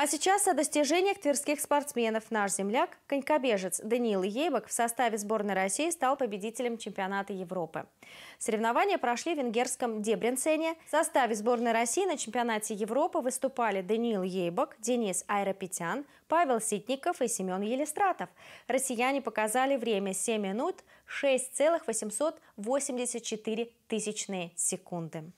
А сейчас о достижениях тверских спортсменов. Наш земляк, конькобежец Даниил Ейбок в составе сборной России стал победителем чемпионата Европы. Соревнования прошли в венгерском Дебринцене. В составе сборной России на чемпионате Европы выступали Даниил Ейбок, Денис Айропетян, Павел Ситников и Семен Елистратов. Россияне показали время 7 минут 6,884 тысячные секунды.